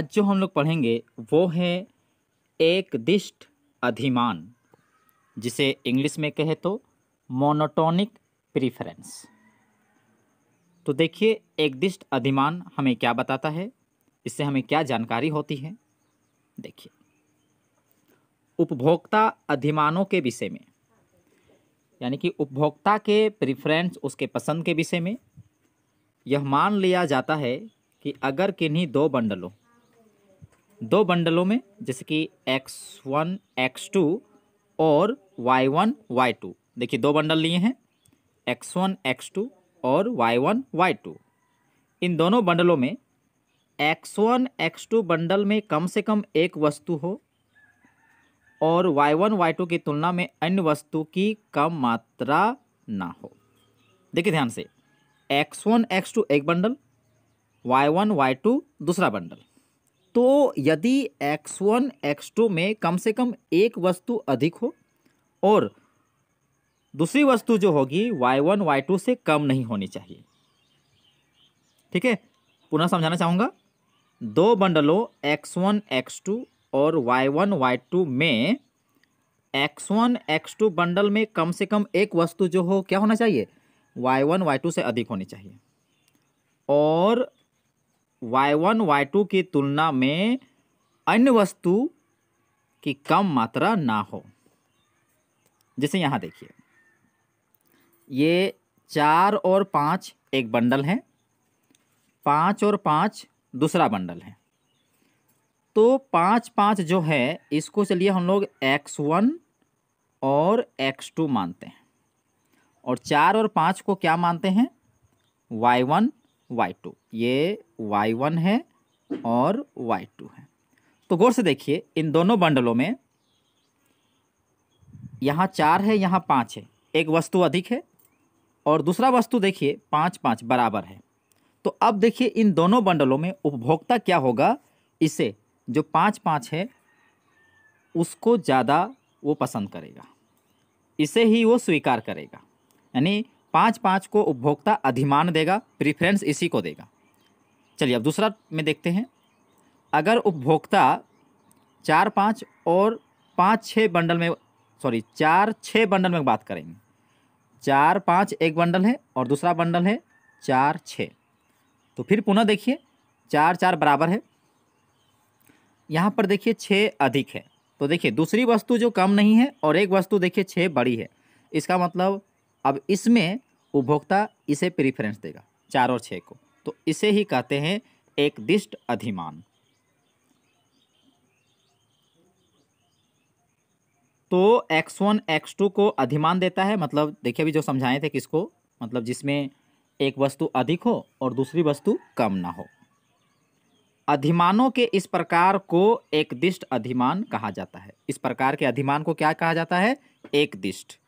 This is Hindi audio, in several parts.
आज जो हम लोग पढ़ेंगे वो है एक दिष्ट अधिमान जिसे इंग्लिश में कहे तो मोनोटोनिक प्रिफरेंस तो देखिए एक दिष्ट अधिमान हमें क्या बताता है इससे हमें क्या जानकारी होती है देखिए उपभोक्ता अधिमानों के विषय में यानी कि उपभोक्ता के प्रेफरेंस उसके पसंद के विषय में यह मान लिया जाता है कि अगर किन्हीं दो बंडलों दो बंडलों में जैसे कि एक्स वन एक्स टू और वाई वन वाई टू देखिए दो बंडल लिए हैं एक्स वन एक्स टू और वाई वन वाई टू इन दोनों बंडलों में x one x two bundle में कम से कम एक वस्तु हो और वाई वन वाई टू की तुलना में अन्य वस्तु की कम मात्रा ना हो देखिए ध्यान से एक्स वन एक्स टू एक bundle y one y two दूसरा बंडल तो यदि x1 x2 में कम से कम एक वस्तु अधिक हो और दूसरी वस्तु जो होगी y1 y2 से कम नहीं होनी चाहिए ठीक है पुनः समझाना चाहूँगा दो बंडलों x1 x2 और y1 y2 में x1 x2 बंडल में कम से कम एक वस्तु जो हो क्या होना चाहिए y1 y2 से अधिक होनी चाहिए और वाई वन वाई टू की तुलना में अन्य वस्तु की कम मात्रा ना हो जैसे यहाँ देखिए ये चार और पाँच एक बंडल है पाँच और पाँच दूसरा बंडल है तो पाँच पाँच जो है इसको चलिए हम लोग एक्स वन और एक्स टू मानते हैं और चार और पाँच को क्या मानते हैं वाई वन वाई टू ये वाई वन है और वाई टू है तो गौर से देखिए इन दोनों बंडलों में यहाँ चार है यहाँ पाँच है एक वस्तु अधिक है और दूसरा वस्तु देखिए पाँच पाँच बराबर है तो अब देखिए इन दोनों बंडलों में उपभोक्ता क्या होगा इसे जो पाँच पाँच है उसको ज़्यादा वो पसंद करेगा इसे ही वो स्वीकार करेगा यानी पाँच पाँच को उपभोक्ता अधिमान देगा प्रिफ्रेंस इसी को देगा चलिए अब दूसरा में देखते हैं अगर उपभोक्ता चार पाँच और पाँच छः बंडल में सॉरी चार छः बंडल में बात करेंगे चार पाँच एक बंडल है और दूसरा बंडल है चार छः तो फिर पुनः देखिए चार चार बराबर है यहाँ पर देखिए छः अधिक है तो देखिए दूसरी वस्तु जो कम नहीं है और एक वस्तु देखिए छः बड़ी है इसका मतलब अब इसमें उपभोक्ता इसे प्रिफ्रेंस देगा चार और छः को तो इसे ही कहते हैं एक दिष्ट अधिमान तो x1 x2 को अधिमान देता है मतलब देखिए अभी जो समझाए थे किसको मतलब जिसमें एक वस्तु अधिक हो और दूसरी वस्तु कम ना हो अधिमानों के इस प्रकार को एक दिष्ट अधिमान कहा जाता है इस प्रकार के अधिमान को क्या कहा जाता है एक दिष्ट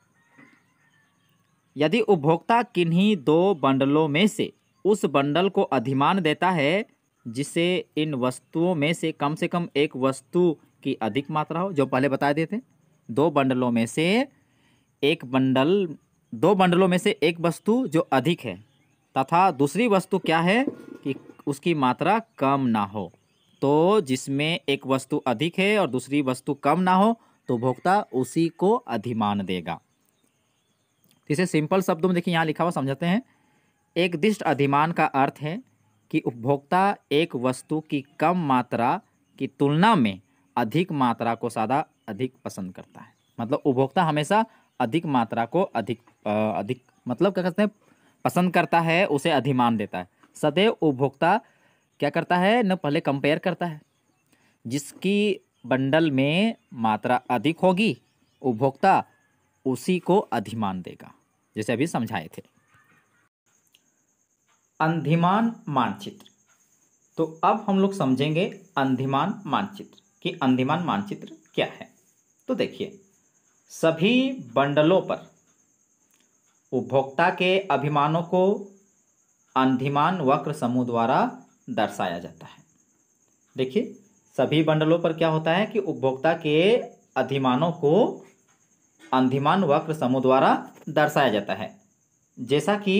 यदि उपभोक्ता किन्हीं दो बंडलों में से उस बंडल को अधिमान देता है जिसे इन वस्तुओं में से कम से कम एक वस्तु की अधिक मात्रा हो जो पहले बता देते दो बंडलों में से एक बंडल दो बंडलों में से एक वस्तु जो अधिक है तथा दूसरी वस्तु क्या है कि उसकी मात्रा कम ना हो तो जिसमें एक वस्तु अधिक है और दूसरी वस्तु कम ना हो तो भोक्ता उसी को अधिमान देगा इसे सिंपल शब्दों में देखिए यहाँ लिखा हुआ समझाते हैं एक दिष्ट अधिमान का अर्थ है कि उपभोक्ता एक वस्तु की कम मात्रा की तुलना में अधिक मात्रा को सादा अधिक पसंद करता है मतलब उपभोक्ता हमेशा अधिक मात्रा को अधिक आ, अधिक मतलब क्या कहते हैं पसंद करता है उसे अधिमान देता है सदैव उपभोक्ता क्या करता है न पहले कंपेयर करता है जिसकी बंडल में मात्रा अधिक होगी उपभोक्ता उसी को अधिमान देगा जैसे अभी समझाए थे अंधिमान मानचित्र तो अब हम लोग समझेंगे अंधिमान मानचित्र कि अंधिमान मानचित्र क्या है तो देखिए सभी बंडलों पर उपभोक्ता के अभिमानों को अंधिमान वक्र समूह द्वारा दर्शाया जाता है देखिए सभी बंडलों पर क्या होता है कि उपभोक्ता के अधिमानों को अंधिमान वक्र समूह द्वारा दर्शाया जाता है जैसा कि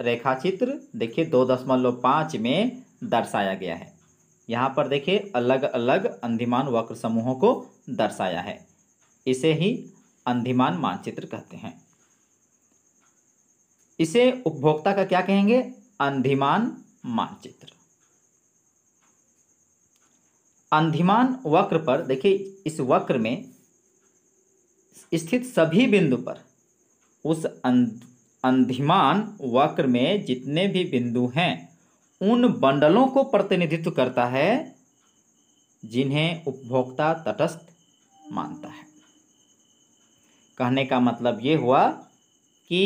रेखाचित्र देखिए दो दशमलव पाँच में दर्शाया गया है यहाँ पर देखिए अलग अलग अंधिमान वक्र समूहों को दर्शाया है इसे ही अंधिमान मानचित्र कहते हैं इसे उपभोक्ता का क्या कहेंगे अंधिमान मानचित्र अंधिमान वक्र पर देखिए इस वक्र में स्थित सभी बिंदु पर उस अंधिमान वक्र में जितने भी बिंदु हैं उन बंडलों को प्रतिनिधित्व करता है जिन्हें उपभोक्ता तटस्थ मानता है कहने का मतलब ये हुआ कि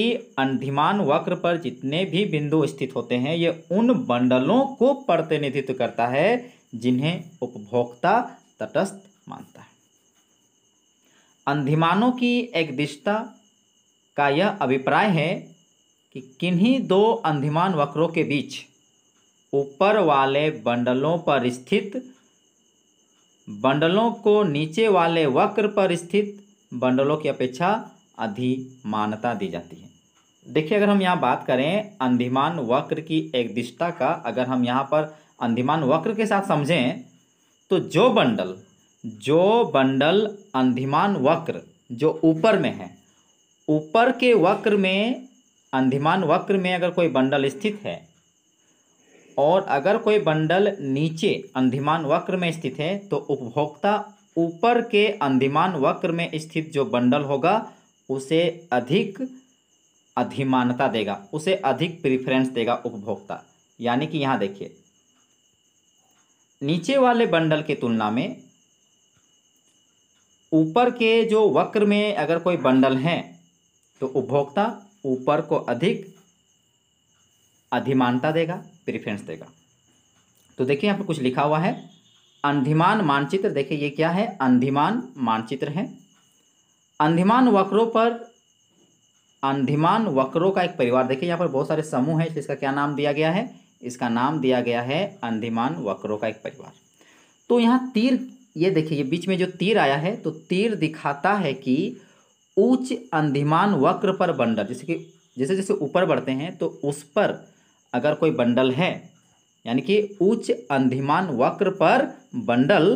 अंधिमान वक्र पर जितने भी बिंदु स्थित होते हैं ये उन बंडलों को प्रतिनिधित्व करता है जिन्हें उपभोक्ता तटस्थ मानता है अंधिमानों की एक दिशता का यह अभिप्राय है कि किन्हीं दो अंधिमान वक्रों के बीच ऊपर वाले बंडलों पर स्थित बंडलों को नीचे वाले वक्र पर स्थित बंडलों की अपेक्षा अधिमानता दी जाती है देखिए अगर हम यहाँ बात करें अंधिमान वक्र की एक दिशा का अगर हम यहाँ पर अंधिमान वक्र के साथ समझें तो जो बंडल जो बंडल अंधिमान वक्र जो ऊपर में है ऊपर के वक्र में अंधिमान वक्र में अगर कोई बंडल स्थित है और अगर कोई बंडल नीचे अंधिमान वक्र में स्थित है तो उपभोक्ता ऊपर के अंधिमान वक्र में स्थित जो बंडल होगा उसे अधिक अधिमानता देगा उसे अधिक प्रिफ्रेंस देगा उपभोक्ता यानी कि यहाँ देखिए नीचे वाले बंडल की तुलना में ऊपर के जो वक्र में अगर कोई बंडल हैं तो उपभोक्ता ऊपर को अधिक अधिमानता देगा प्रिफ्रेंस देगा तो देखिए यहाँ पर कुछ लिखा हुआ है अंधिमान मानचित्र देखिए ये क्या है अंधिमान मानचित्र है अंधिमान वक्रों पर अंधिमान वक्रों का एक परिवार देखिए यहाँ पर बहुत सारे समूह हैं इसका क्या नाम दिया गया है इसका नाम दिया गया है अंधिमान वक्रों का एक परिवार तो यहाँ तीर ये देखिए ये बीच में जो तीर आया है तो तीर दिखाता है कि उच्च अंधिमान वक्र पर बंडल जैसे कि जैसे जैसे ऊपर बढ़ते हैं तो उस पर अगर कोई बंडल है यानी कि उच्च अंधिमान वक्र पर बंडल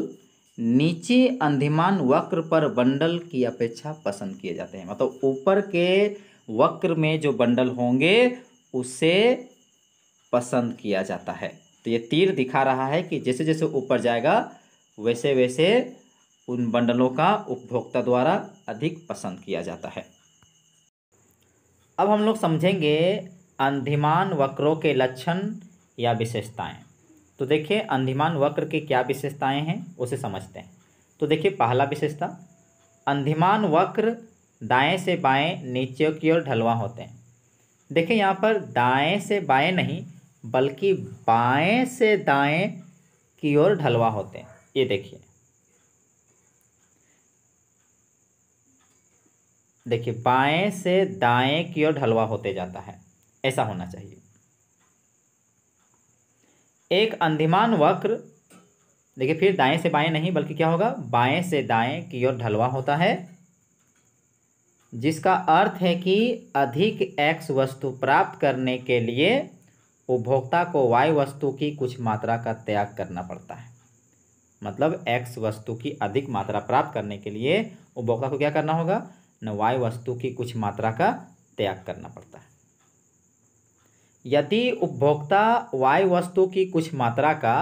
नीचे अंधिमान वक्र पर बंडल की अपेक्षा पसंद किए जाते हैं मतलब ऊपर के वक्र में जो बंडल होंगे उसे पसंद किया जाता है तो ये तीर दिखा रहा है कि जैसे जैसे ऊपर जाएगा वैसे वैसे उन बंडलों का उपभोक्ता द्वारा अधिक पसंद किया जाता है अब हम लोग समझेंगे अंधिमान वक्रों के लक्षण या विशेषताएं तो देखिए अंधिमान वक्र की क्या विशेषताएं हैं उसे समझते हैं तो देखिए पहला विशेषता अंधिमान वक्र दाएं से बाएं नीचे की ओर ढलवा होते हैं देखिए यहाँ पर दाएं से बाएं नहीं बल्कि बाएं से दाएं की ओर ढलवा होते हैं ये देखिए देखिए बाएं से दाएं की ओर ढलवा होते जाता है ऐसा होना चाहिए एक अंधिमान वक्र देखिए फिर दाएं से बाएं नहीं बल्कि क्या होगा बाएं से दाएं की ओर ढलवा होता है जिसका अर्थ है कि अधिक एक्स वस्तु प्राप्त करने के लिए उपभोक्ता को वाई वस्तु की कुछ मात्रा का त्याग करना पड़ता है मतलब एक्स वस्तु की अधिक मात्रा प्राप्त करने के लिए उपभोक्ता को क्या करना होगा नवाय वस्तु की कुछ मात्रा का त्याग करना पड़ता है यदि उपभोक्ता वाय वस्तु की कुछ मात्रा का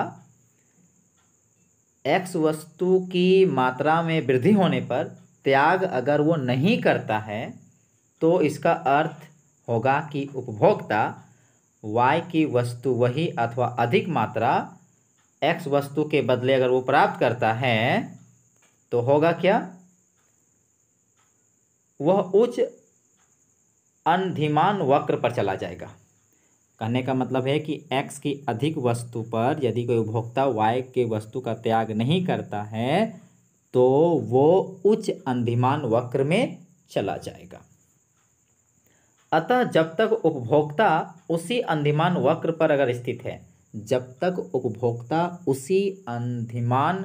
एक्स वस्तु की मात्रा में वृद्धि होने पर त्याग अगर वो नहीं करता है तो इसका अर्थ होगा कि उपभोक्ता वाय की वस्तु वही अथवा अधिक मात्रा एक्स वस्तु के बदले अगर वो प्राप्त करता है तो होगा क्या वह उच्च अनधिमान वक्र पर चला जाएगा कहने का मतलब है कि एक्स की अधिक वस्तु पर यदि कोई उपभोक्ता वाई के वस्तु का त्याग नहीं करता है तो वो उच्च अंधिमान वक्र में चला जाएगा अतः जब तक उपभोक्ता उसी अंधिमान वक्र पर अगर स्थित है जब तक उपभोक्ता उसी अंधिमान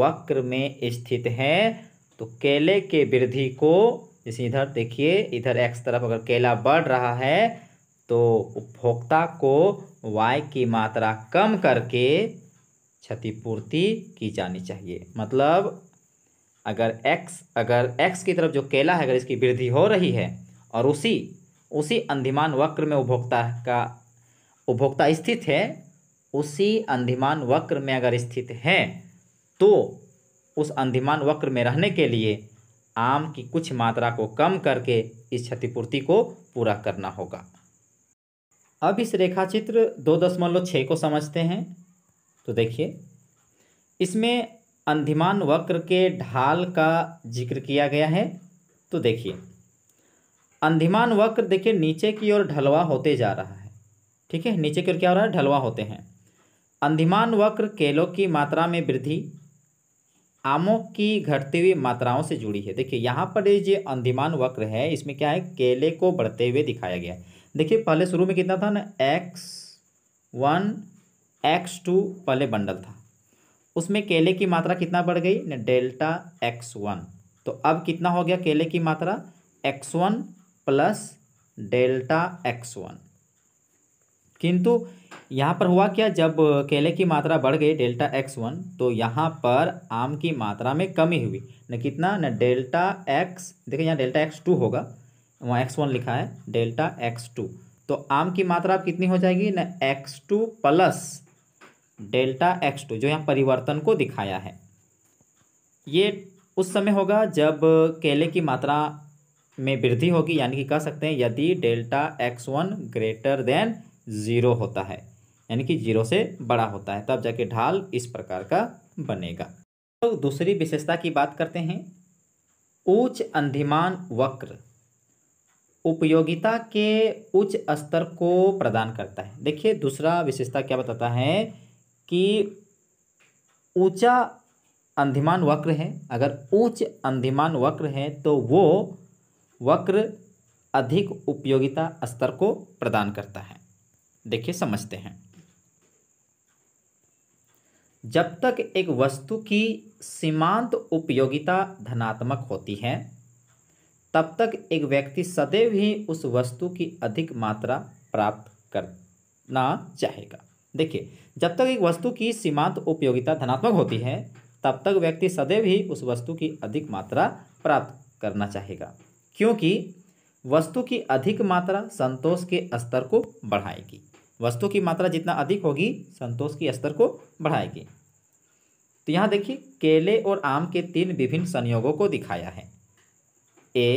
वक्र में स्थित है तो केले के वृद्धि को जैसे इधर देखिए इधर एक्स तरफ अगर केला बढ़ रहा है तो उपभोक्ता को वाई की मात्रा कम करके क्षतिपूर्ति की जानी चाहिए मतलब अगर एक्स अगर एक्स की तरफ जो केला है अगर इसकी वृद्धि हो रही है और उसी उसी अंधिमान वक्र में उपभोक्ता का उपभोक्ता स्थित है उसी अंधिमान वक्र में अगर स्थित है तो उस अंधिमान वक्र में रहने के लिए आम की कुछ मात्रा को कम करके इस क्षतिपूर्ति को पूरा करना होगा अब इस रेखा चित्र दो दशमलव छः को समझते हैं तो देखिए इसमें अंधिमान वक्र के ढाल का जिक्र किया गया है तो देखिए अंधिमान वक्र देखिए नीचे की ओर ढलवा होते जा रहा है ठीक है नीचे की ओर क्या हो रहा है ढलवा होते हैं अंधिमान वक्र केलों की मात्रा में वृद्धि आमों की घटती हुई मात्राओं से जुड़ी है देखिए यहाँ पर ये अंधिमान वक्र है इसमें क्या है केले को बढ़ते हुए दिखाया गया देखिए पहले शुरू में कितना था ना एक्स वन एक्स टू पहले बंडल था उसमें केले की मात्रा कितना बढ़ गई ना डेल्टा एक्स वन तो अब कितना हो गया केले की मात्रा x one plus delta x one किंतु यहाँ पर हुआ क्या जब केले की मात्रा बढ़ गई डेल्टा एक्स वन तो यहाँ पर आम की मात्रा में कमी हुई न कितना न डेल्टा एक्स देखिए यहाँ डेल्टा एक्स टू होगा वहाँ एक्स वन लिखा है डेल्टा एक्स टू तो आम की मात्रा अब कितनी हो जाएगी न x two plus delta x two जो यहाँ परिवर्तन को दिखाया है ये उस समय होगा जब केले की मात्रा में वृद्धि होगी यानी कि कह सकते हैं यदि delta x one greater than zero होता है यानी कि जीरो से बड़ा होता है तब जाके ढाल इस प्रकार का बनेगा तो दूसरी विशेषता की बात करते हैं उच्च अंधिमान वक्र उपयोगिता के उच्च स्तर को प्रदान करता है देखिए दूसरा विशेषता क्या बताता है कि ऊंचा अंधिमान वक्र है अगर उच्च अंधिमान वक्र है तो वो वक्र अधिक उपयोगिता स्तर को प्रदान करता है देखिए समझते हैं जब तक एक वस्तु की सीमांत उपयोगिता धनात्मक होती है तब तक एक व्यक्ति सदैव ही उस वस्तु की अधिक मात्रा प्राप्त करना चाहेगा देखिए जब तक एक वस्तु की सीमांत उपयोगिता धनात्मक होती है तब तक व्यक्ति सदैव ही उस वस्तु की अधिक मात्रा प्राप्त करना चाहेगा क्योंकि वस्तु की अधिक मात्रा संतोष के स्तर को बढ़ाएगी वस्तु की मात्रा जितना अधिक होगी संतोष की स्तर को बढ़ाएगी तो यहाँ देखिए केले और आम के तीन विभिन्न संयोगों को दिखाया है ए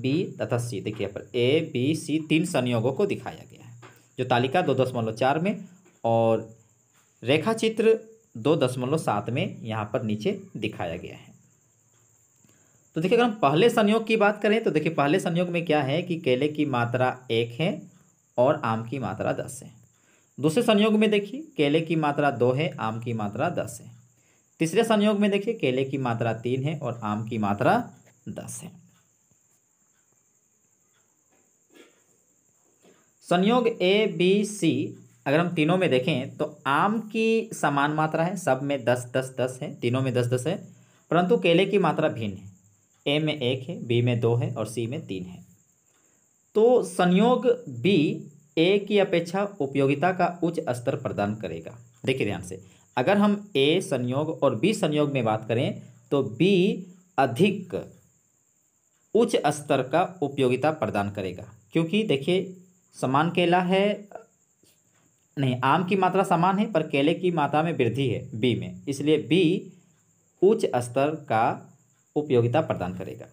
बी तथा सी देखिए यहाँ पर ए बी सी तीन संयोगों को दिखाया गया है जो तालिका दो दशमलव चार में और रेखा चित्र दो दशमलव सात में यहाँ पर नीचे दिखाया गया है तो देखिए अगर हम पहले संयोग की बात करें तो देखिए पहले संयोग में क्या है कि केले की मात्रा एक है और आम की मात्रा दस है दूसरे संयोग में देखिए केले की मात्रा दो है आम की मात्रा दस है तीसरे संयोग में देखिए केले की मात्रा तीन है और आम की मात्रा दस है संयोग ए बी सी अगर हम तीनों में देखें तो आम की समान मात्रा है सब में दस दस दस है तीनों में दस दस है परंतु केले की मात्रा भिन्न है ए में एक है बी में दो है और सी में तीन है तो संयोग बी ए की अपेक्षा उपयोगिता का उच्च स्तर प्रदान करेगा देखिए ध्यान से अगर हम ए संयोग और बी संयोग में बात करें तो बी अधिक उच्च स्तर का उपयोगिता प्रदान करेगा क्योंकि देखिए समान केला है नहीं आम की मात्रा समान है पर केले की मात्रा में वृद्धि है बी में इसलिए बी उच्च स्तर का उपयोगिता प्रदान करेगा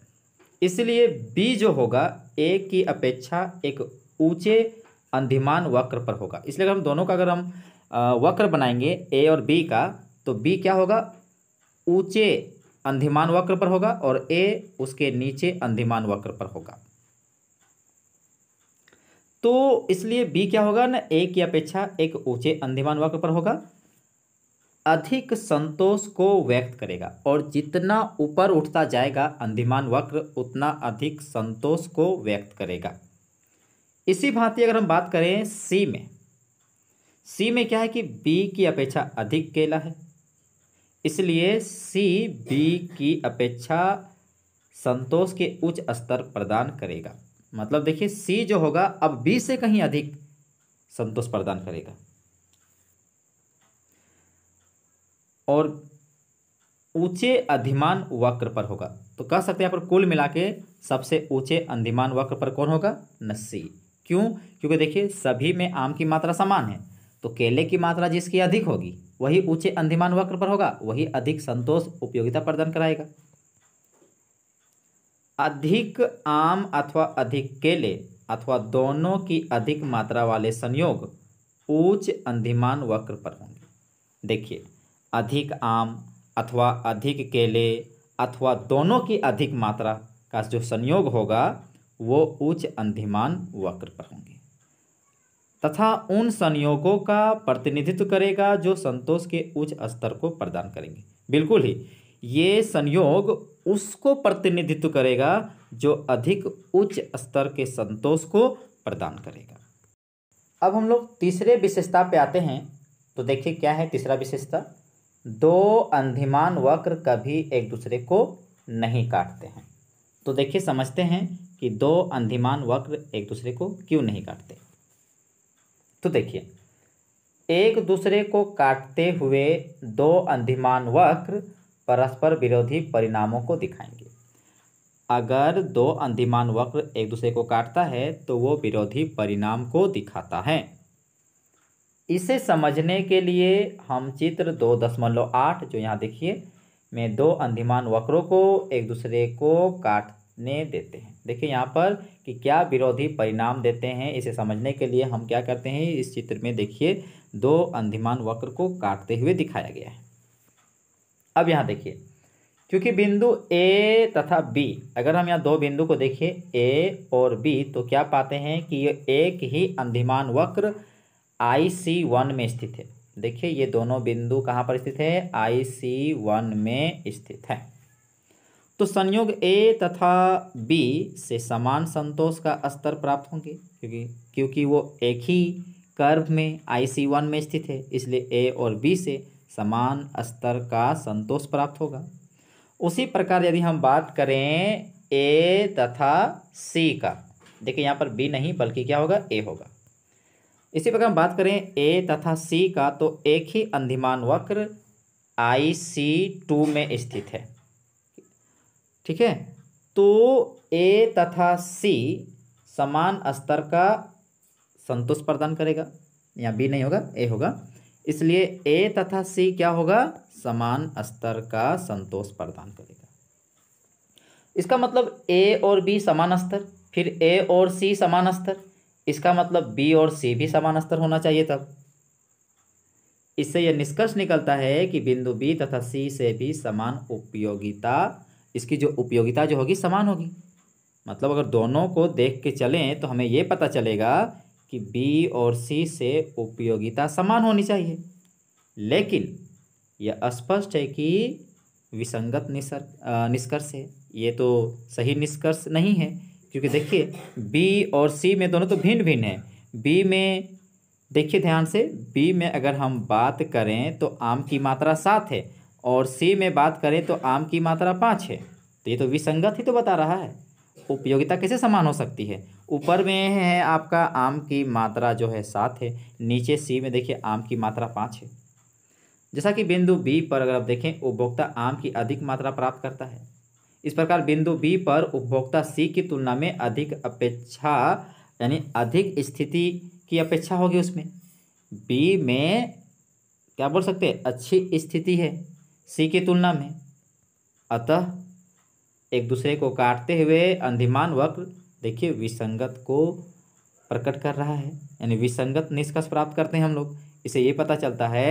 इसलिए बी जो होगा ए की अपेक्षा एक ऊंचे अंधिमान वक्र पर होगा इसलिए अगर हम दोनों का अगर हम वक्र बनाएंगे ए और बी का तो बी क्या होगा ऊंचे अंधिमान वक्र पर होगा और ए उसके नीचे अंधिमान वक्र पर होगा तो इसलिए बी क्या होगा ना ए की अपेक्षा एक ऊंचे अंधिमान वक्र पर होगा अधिक संतोष को व्यक्त करेगा और जितना ऊपर उठता जाएगा अंधिमान वक्र उतना अधिक संतोष को व्यक्त करेगा इसी भांति अगर हम बात करें सी में सी में क्या है कि बी की अपेक्षा अधिक केला है इसलिए सी बी की अपेक्षा संतोष के उच्च स्तर प्रदान करेगा मतलब देखिए सी जो होगा अब बी से कहीं अधिक संतोष प्रदान करेगा और ऊंचे अधिमान वक्र पर होगा तो कह सकते हैं यहाँ पर कुल मिला के सबसे ऊंचे अधिमान वक्र पर कौन होगा सी क्यों क्योंकि देखिए सभी में आम की मात्रा समान है तो केले की मात्रा जिसकी अधिक होगी वही ऊंचे अंधिमान वक्र पर होगा वही अधिक संतोष उपयोगिता प्रदान कराएगा अधिक आम अथवा अधिक केले अथवा दोनों की अधिक मात्रा वाले संयोग ऊंच अंधिमान वक्र पर होंगे देखिए अधिक आम अथवा अधिक केले अथवा दोनों की अधिक मात्रा का जो संयोग होगा वो उच्च अंधिमान वक्र पर होंगे तथा उन संयोगों का प्रतिनिधित्व करेगा जो संतोष के उच्च स्तर को प्रदान करेंगे बिल्कुल ही ये संयोग उसको प्रतिनिधित्व करेगा जो अधिक उच्च स्तर के संतोष को प्रदान करेगा अब हम लोग तीसरे विशेषता पे आते हैं तो देखिए क्या है तीसरा विशेषता दो अंधिमान वक्र कभी एक दूसरे को नहीं काटते हैं तो देखिए समझते हैं कि दो अंधिमान वक्र एक दूसरे को क्यों नहीं काटते तो देखिए एक दूसरे को काटते हुए दो अंधिमान वक्र परस्पर विरोधी परिणामों को दिखाएंगे अगर दो अंधिमान वक्र एक दूसरे को काटता है तो वो विरोधी परिणाम को दिखाता है इसे समझने के लिए हम चित्र दो दशमलव आठ जो यहाँ देखिए में दो अंधिमान वक्रों को एक दूसरे को काटने देते हैं देखिए यहाँ पर कि क्या विरोधी परिणाम देते हैं इसे समझने के लिए हम क्या करते हैं इस चित्र में देखिए दो अंधिमान वक्र को काटते हुए दिखाया गया है अब यहाँ देखिए क्योंकि बिंदु ए तथा बी अगर हम यहाँ दो बिंदु को देखिए ए और बी तो क्या पाते हैं कि ये एक ही अंधिमान वक्र आई सी वन में स्थित है देखिए ये दोनों बिंदु कहाँ पर स्थित है आई सी वन में स्थित है तो संयोग ए तथा बी से समान संतोष का स्तर प्राप्त होंगे क्योंकि क्योंकि वो एक ही कर्व में आई सी वन में स्थित है इसलिए ए और बी से समान स्तर का संतोष प्राप्त होगा उसी प्रकार यदि हम बात करें ए तथा सी का देखिए यहाँ पर बी नहीं बल्कि क्या होगा ए होगा इसी प्रकार हम बात करें ए तथा सी का तो एक ही अंधिमान वक्र आई सी टू में स्थित है ठीक है तो ए तथा सी समान स्तर का संतोष प्रदान करेगा या बी नहीं होगा ए होगा इसलिए ए तथा सी क्या होगा समान स्तर का संतोष प्रदान करेगा इसका मतलब ए और बी समान स्तर फिर ए और सी समान स्तर इसका मतलब बी और सी भी समान स्तर होना चाहिए तब इससे यह निष्कर्ष निकलता है कि बिंदु बी तथा सी से भी समान उपयोगिता इसकी जो उपयोगिता जो होगी समान होगी मतलब अगर दोनों को देख के चलें तो हमें ये पता चलेगा कि बी और सी से उपयोगिता समान होनी चाहिए लेकिन यह स्पष्ट है कि विसंगत निष्कर्ष है ये तो सही निष्कर्ष नहीं है क्योंकि देखिए बी और सी में दोनों तो भिन्न भिन्न है बी में देखिए ध्यान से बी में अगर हम बात करें तो आम की मात्रा सात है और सी में बात करें तो आम की मात्रा पाँच है तो ये तो विसंगत ही तो बता रहा है उपयोगिता कैसे समान हो सकती है ऊपर में है आपका आम की मात्रा जो है सात है नीचे सी में देखिए आम की मात्रा पाँच है जैसा कि बिंदु बी पर अगर आप देखें उपभोक्ता आम की अधिक मात्रा प्राप्त करता है इस प्रकार बिंदु बी पर उपभोक्ता सी की तुलना में अधिक अपेक्षा यानी अधिक स्थिति की अपेक्षा होगी उसमें बी में क्या बोल सकते हैं अच्छी स्थिति है सी की तुलना में अतः एक दूसरे को काटते हुए अंधिमान वक्र देखिए विसंगत को प्रकट कर रहा है यानी विसंगत निष्कर्ष प्राप्त करते हैं हम लोग इससे ये पता चलता है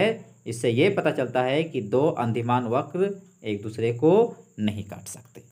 इससे ये पता चलता है कि दो अंधिमान वक्र एक दूसरे को नहीं काट सकते